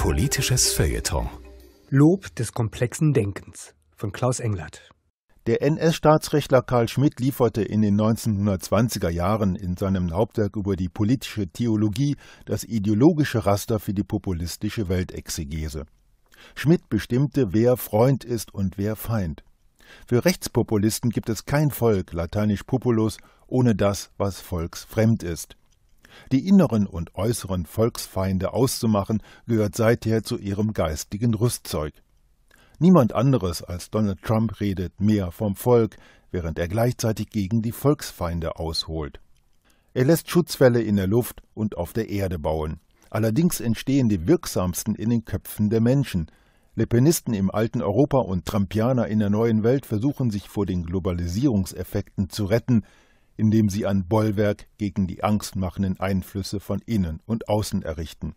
Politisches Feuilleton. Lob des komplexen Denkens von Klaus Englert. Der NS-Staatsrechtler Karl Schmidt lieferte in den 1920er Jahren in seinem Hauptwerk über die politische Theologie das ideologische Raster für die populistische Weltexegese. Schmidt bestimmte, wer Freund ist und wer Feind. Für Rechtspopulisten gibt es kein Volk, lateinisch populus, ohne das, was volksfremd ist. Die inneren und äußeren Volksfeinde auszumachen, gehört seither zu ihrem geistigen Rüstzeug. Niemand anderes als Donald Trump redet mehr vom Volk, während er gleichzeitig gegen die Volksfeinde ausholt. Er lässt Schutzwälle in der Luft und auf der Erde bauen. Allerdings entstehen die wirksamsten in den Köpfen der Menschen. Lepenisten im alten Europa und Trumpianer in der neuen Welt versuchen sich vor den Globalisierungseffekten zu retten, indem sie ein Bollwerk gegen die angstmachenden Einflüsse von innen und außen errichten.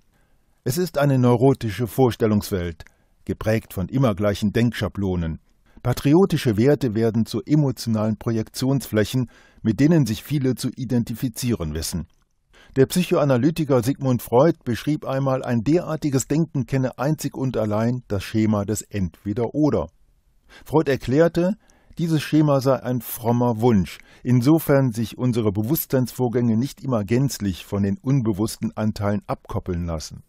Es ist eine neurotische Vorstellungswelt, geprägt von immer gleichen Denkschablonen. Patriotische Werte werden zu emotionalen Projektionsflächen, mit denen sich viele zu identifizieren wissen. Der Psychoanalytiker Sigmund Freud beschrieb einmal, ein derartiges Denken kenne einzig und allein das Schema des Entweder-Oder. Freud erklärte, dieses Schema sei ein frommer Wunsch, insofern sich unsere Bewusstseinsvorgänge nicht immer gänzlich von den unbewussten Anteilen abkoppeln lassen.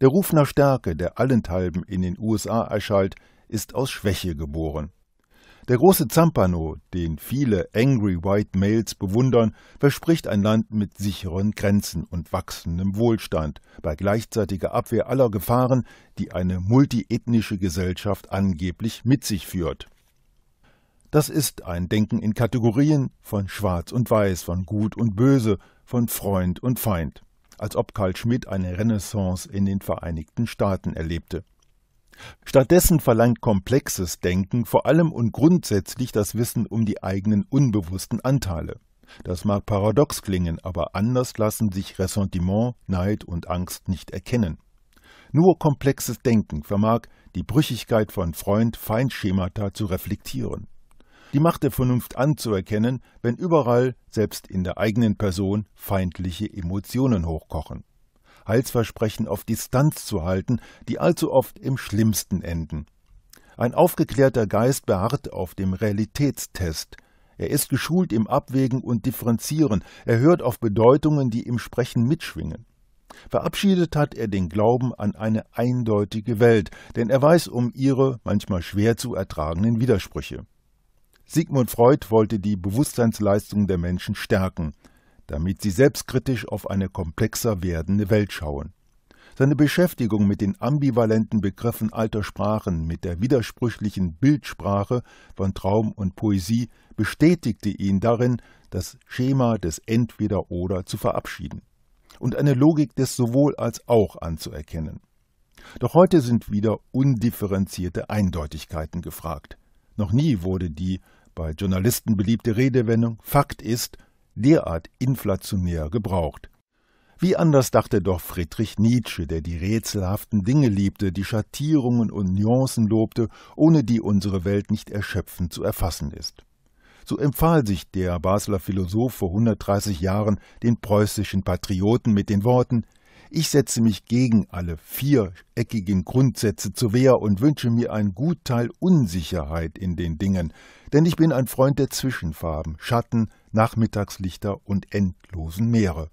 Der Ruf nach Stärke, der allenthalben in den USA erschallt, ist aus Schwäche geboren. Der große Zampano, den viele Angry White Males bewundern, verspricht ein Land mit sicheren Grenzen und wachsendem Wohlstand, bei gleichzeitiger Abwehr aller Gefahren, die eine multiethnische Gesellschaft angeblich mit sich führt. Das ist ein Denken in Kategorien von Schwarz und Weiß, von Gut und Böse, von Freund und Feind, als ob Karl Schmidt eine Renaissance in den Vereinigten Staaten erlebte. Stattdessen verlangt komplexes Denken vor allem und grundsätzlich das Wissen um die eigenen unbewussten Anteile. Das mag paradox klingen, aber anders lassen sich Ressentiment, Neid und Angst nicht erkennen. Nur komplexes Denken vermag, die Brüchigkeit von Freund-Feind-Schemata zu reflektieren die Macht der Vernunft anzuerkennen, wenn überall, selbst in der eigenen Person, feindliche Emotionen hochkochen. Heilsversprechen auf Distanz zu halten, die allzu oft im Schlimmsten enden. Ein aufgeklärter Geist beharrt auf dem Realitätstest. Er ist geschult im Abwägen und Differenzieren, er hört auf Bedeutungen, die im Sprechen mitschwingen. Verabschiedet hat er den Glauben an eine eindeutige Welt, denn er weiß um ihre manchmal schwer zu ertragenden Widersprüche. Sigmund Freud wollte die Bewusstseinsleistung der Menschen stärken, damit sie selbstkritisch auf eine komplexer werdende Welt schauen. Seine Beschäftigung mit den ambivalenten Begriffen alter Sprachen, mit der widersprüchlichen Bildsprache von Traum und Poesie bestätigte ihn darin, das Schema des Entweder-Oder zu verabschieden und eine Logik des Sowohl als auch anzuerkennen. Doch heute sind wieder undifferenzierte Eindeutigkeiten gefragt. Noch nie wurde die bei Journalisten beliebte Redewendung, Fakt ist, derart inflationär gebraucht. Wie anders dachte doch Friedrich Nietzsche, der die rätselhaften Dinge liebte, die Schattierungen und Nuancen lobte, ohne die unsere Welt nicht erschöpfend zu erfassen ist. So empfahl sich der Basler Philosoph vor 130 Jahren den preußischen Patrioten mit den Worten ich setze mich gegen alle viereckigen Grundsätze zur Wehr und wünsche mir ein gut Teil Unsicherheit in den Dingen, denn ich bin ein Freund der Zwischenfarben, Schatten, Nachmittagslichter und endlosen Meere.